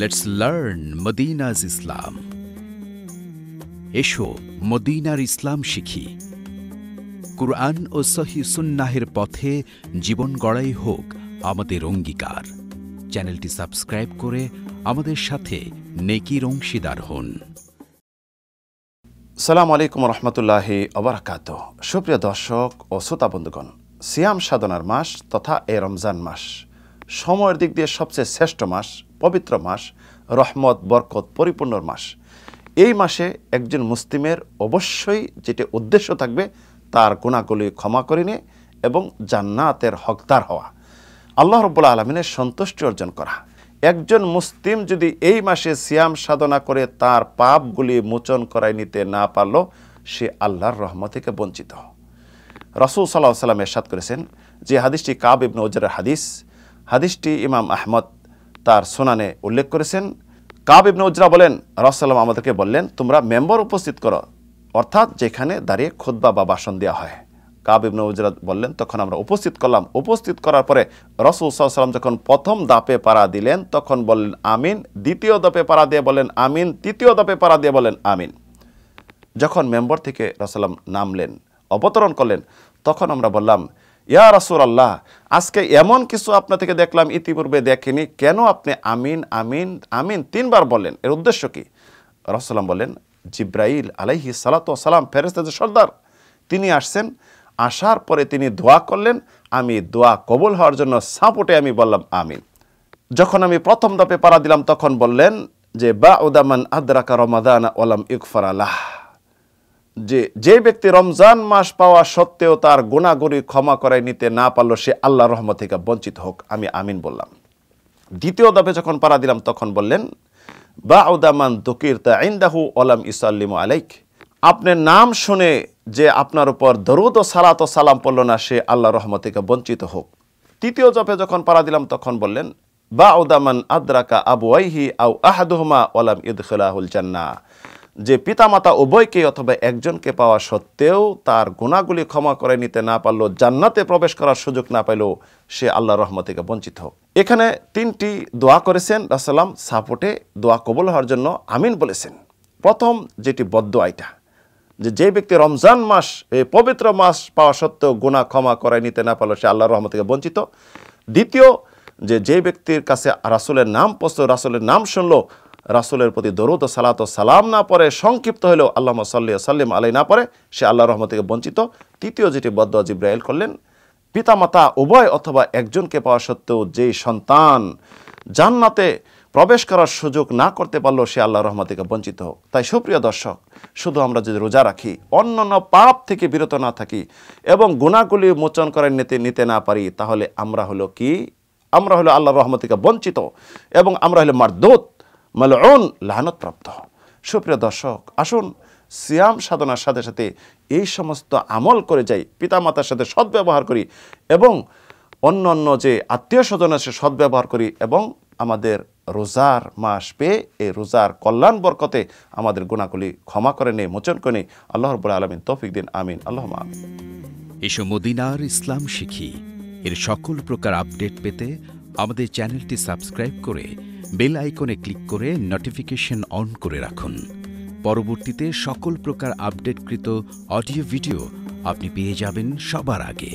let's learn মদিনাজ ইসলাম এসো মদিনার ইসলাম শিখি কুরআন ও সহি সুন্নাহের পথে জীবন গড়াই হোক আমাদের অঙ্গীকার চ্যানেলটি সাবস্ক্রাইব করে আমাদের সাথে নেকির অংশীদার হন সালাম আলাইকুম রহমতুল্লাহ অবরাকাত সুপ্রিয় দর্শক ও শ্রোতা বন্ধুগণ সিয়াম সাধনার মাস তথা এ রমজান মাস সময়ের দিক দিয়ে সবচেয়ে শ্রেষ্ঠ মাস পবিত্র মাস রহমত বরকত পরিপূর্ণর মাস এই মাসে একজন মুসলিমের অবশ্যই যেটি উদ্দেশ্য থাকবে তার গুণাগুলি ক্ষমা করে নিয়ে এবং জান্নাতের হকদার হওয়া আল্লাহ রব্বুল্লা আলমিনের সন্তুষ্টি অর্জন করা একজন মুসলিম যদি এই মাসে সিয়াম সাধনা করে তার পাপগুলি মোচন করাই নিতে না পারল সে আল্লাহর রহমত থেকে বঞ্চিত রসুল সাল্লাহ সাল্লাম এরশাদ করেছেন যে হাদিসটি কাব ইবন ওজরের হাদিস হাদিসটি ইমাম আহমদ তার সোনানে উল্লেখ করেছেন কাব ইবনে উজরা বলেন রসাল্লাম আমাদেরকে বললেন তোমরা মেম্বর উপস্থিত করো অর্থাৎ যেখানে দাঁড়িয়ে খোদবা বা বাসন দেওয়া হয় কাব ইবনে উজরা বললেন তখন আমরা উপস্থিত করলাম উপস্থিত করার পরে রসুল সাল্লাম যখন প্রথম দাপে পাড়া দিলেন তখন বললেন আমিন দ্বিতীয় দপে পাড়া দিয়ে বলেন আমিন তৃতীয় দপে পাড়া দিয়ে বলেন আমিন যখন মেম্বর থেকে রসাল্লাম নামলেন অবতরণ করলেন তখন আমরা বললাম ইয়া রাসুল আল্লাহ আজকে এমন কিছু আপনা থেকে দেখলাম ইতিপূর্বে দেখেনি কেন আপনি আমিন আমিন আমিন তিনবার বলেন এর উদ্দেশ্য কি রসাল্লাম বলেন জিব্রাইল আলাইহি সালাত সালাম ফেরেস্তাজ সর্দার তিনি আসছেন আসার পরে তিনি দোয়া করলেন আমি দোয়া কবুল হওয়ার জন্য সাপোর্টে আমি বললাম আমিন যখন আমি প্রথম দপে পাড়া দিলাম তখন বললেন যে বা উদামান আদ্রাকা রমাদান ওলাম ইকফার আলাহ যে যে ব্যক্তি রমজান মাস পাওয়া সত্ত্বেও তার গোনাগরি ক্ষমা করায় নিতে না পারল সে আল্লাহ রহমত থেকে বঞ্চিত হোক আমি আমিন বললাম দ্বিতীয় দফে যখন পাড়া দিলাম তখন বললেন বা উদামান দকির তা ইন্দাহু আলাম ইসাল্লিম আলাইক আপনার নাম শুনে যে আপনার উপর দরুদ ও সালাত ও সালাম পড়ল না সে আল্লাহ রহমত থেকে বঞ্চিত হোক তৃতীয় জপে যখন পাড়া দিলাম তখন বললেন বা উদামান আদ্রাকা আবু আইহি আউ আহাদুহমা ওলাম ইদখলাহুল জান্না যে পিতামাতা উভয়কে অথবা একজনকে পাওয়া সত্ত্বেও তার গুণাগুলি ক্ষমা করে নিতে না পারলো জান্নাতে প্রবেশ করার সুযোগ না পাইলেও সে আল্লাহ রহমত থেকে বঞ্চিত হোক এখানে তিনটি দোয়া করেছেন রাসালাম সাপোর্টে দোয়া কবল হওয়ার জন্য আমিন বলেছেন প্রথম যেটি আইটা যে যে ব্যক্তি রমজান মাস এই পবিত্র মাস পাওয়া সত্ত্বেও গুণা ক্ষমা করে নিতে না পারলো সে আল্লাহ রহমত থেকে বঞ্চিত দ্বিতীয় যে যে ব্যক্তির কাছে রাসুলের নাম পৌঁছল রাসুলের নাম শুনলো রাসুলের প্রতি দরুদ ও সালাত ও সালাম না পড়ে সংক্ষিপ্ত হলেও আল্লাহ সাল্লি সাল্লিম আলাই না পড়ে সে আল্লাহ রহমত থেকে বঞ্চিত তৃতীয় যেটি বদ জিব্রাইল করলেন পিতামাতা উভয় অথবা একজনকে পাওয়া সত্ত্বেও যেই সন্তান জান্নাতে প্রবেশ করার সুযোগ না করতে পারলেও সে আল্লাহ রহমত থেকে বঞ্চিত হোক তাই সুপ্রিয় দর্শক শুধু আমরা যদি রোজা রাখি অন্যান্য পাপ থেকে বিরত না থাকি এবং গুণাগুলি মোচন করে নিতে নিতে না পারি তাহলে আমরা হলো কি আমরা হলো আল্লাহ রহমত থেকে বঞ্চিত এবং আমরা হলো মারদোত মালউন লাহানতপ্রাপ্ত সুপ্রিয় দর্শক আসুন সিয়াম সাধনার সাথে সাথে এই সমস্ত আমল করে যাই পিতামাতার সাথে সদ্ব্যবহার করি এবং অন্য অন্য যে আত্মীয় স্বজন আছে সদ্ব্যবহার করি এবং আমাদের রোজার মাস পেয়ে এই রোজার কল্যাণ বরকতে আমাদের গুণাগুলি ক্ষমা করে নেই মোচন করে নেই আল্লাহ রবুল আলমিন তৌফিক দিন আমিন আল্লাহ এসব মদিনার ইসলাম শিখি এর সকল প্রকার আপডেট পেতে আমাদের চ্যানেলটি সাবস্ক্রাইব করে বেল আইকনে ক্লিক করে নোটিফিকেশন অন করে রাখুন পরবর্তীতে সকল প্রকার আপডেটকৃত অডিও ভিডিও আপনি পেয়ে যাবেন সবার আগে